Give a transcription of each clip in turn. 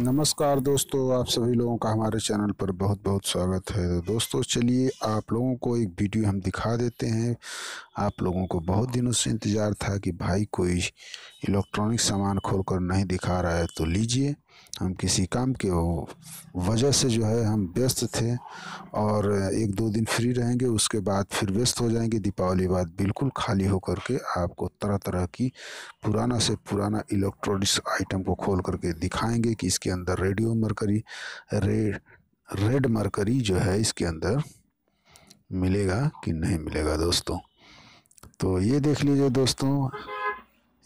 नमस्कार दोस्तों आप सभी लोगों का हमारे चैनल पर बहुत बहुत स्वागत है दोस्तों चलिए आप लोगों को एक वीडियो हम दिखा देते हैं आप लोगों को बहुत दिनों से इंतज़ार था कि भाई कोई इलेक्ट्रॉनिक सामान खोल कर नहीं दिखा रहा है तो लीजिए हम किसी काम के वजह से जो है हम व्यस्त थे और एक दो दिन फ्री रहेंगे उसके बाद फिर व्यस्त हो जाएंगे दीपावली बाद बिल्कुल खाली होकर के आपको तरह तरह की पुराना से पुराना इलेक्ट्रॉनिक्स आइटम को खोल करके दिखाएंगे कि इसके अंदर radio mercury red red mercury जो है इसके अंदर मिलेगा कि नहीं मिलेगा दोस्तों तो ये देख लीजिए दोस्तों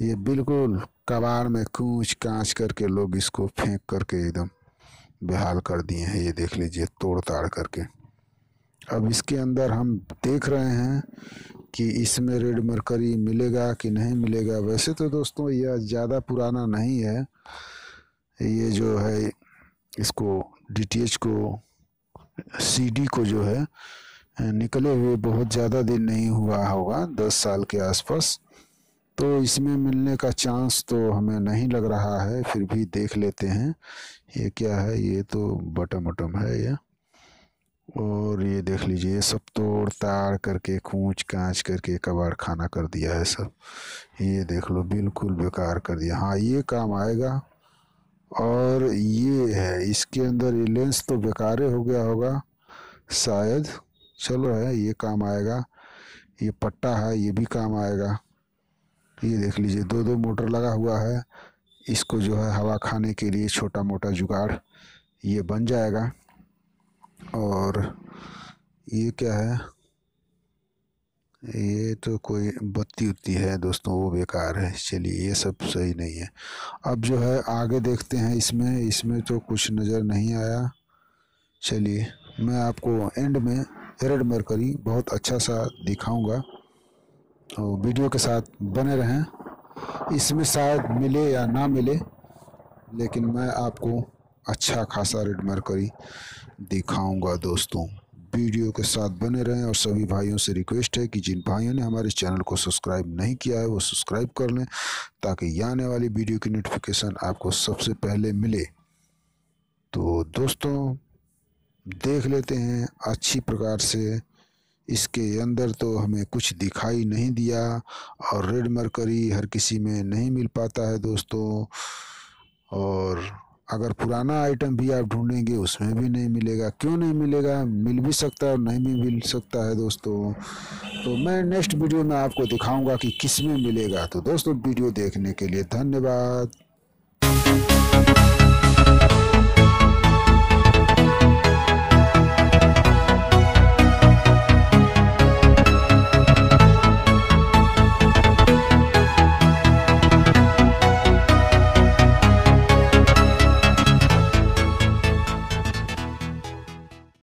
ये बिल्कुल कबाड़ में कूच कांच करके लोग इसको फेंक करके एकदम बेहाल कर दिए हैं ये देख लीजिए तोड़ ताड़ करके अब इसके अंदर हम देख रहे हैं कि इसमें रेड मरकरी मिलेगा कि नहीं मिलेगा वैसे तो दोस्तों यह ज़्यादा पुराना नहीं है ये जो है इसको डीटीएच को सीडी को जो है निकले हुए बहुत ज़्यादा दिन नहीं हुआ होगा दस साल के आसपास तो इसमें मिलने का चांस तो हमें नहीं लग रहा है फिर भी देख लेते हैं ये क्या है ये तो बटम वटम है ये और ये देख लीजिए ये सब तोड़ ताड़ करके कूच कांच करके कबाड़ खाना कर दिया है सब ये देख लो बिल्कुल बेकार कर दिया हाँ ये काम आएगा और ये है इसके अंदर ये लेंस तो बेकार हो गया होगा शायद चलो है ये काम आएगा ये पट्टा है ये भी काम आएगा ये देख लीजिए दो दो मोटर लगा हुआ है इसको जो है हवा खाने के लिए छोटा मोटा जुगाड़ ये बन जाएगा और ये क्या है ये तो कोई बत्ती उत्ती है दोस्तों वो बेकार है चलिए ये सब सही नहीं है अब जो है आगे देखते हैं इसमें इसमें तो कुछ नज़र नहीं आया चलिए मैं आपको एंड में एरड मरकरी बहुत अच्छा सा दिखाऊंगा तो वीडियो के साथ बने रहें इसमें शायद मिले या ना मिले लेकिन मैं आपको अच्छा खासा रेड मरकरी दिखाऊंगा दोस्तों वीडियो के साथ बने रहें और सभी भाइयों से रिक्वेस्ट है कि जिन भाइयों ने हमारे चैनल को सब्सक्राइब नहीं किया है वो सब्सक्राइब कर लें ताकि आने वाली वीडियो की नोटिफिकेशन आपको सबसे पहले मिले तो दोस्तों देख लेते हैं अच्छी प्रकार से इसके अंदर तो हमें कुछ दिखाई नहीं दिया और रेड मरकरी हर किसी में नहीं मिल पाता है दोस्तों और अगर पुराना आइटम भी आप ढूंढेंगे उसमें भी नहीं मिलेगा क्यों नहीं मिलेगा मिल भी सकता है और नहीं भी मिल सकता है दोस्तों तो मैं नेक्स्ट वीडियो में आपको दिखाऊंगा कि किस में मिलेगा तो दोस्तों वीडियो देखने के लिए धन्यवाद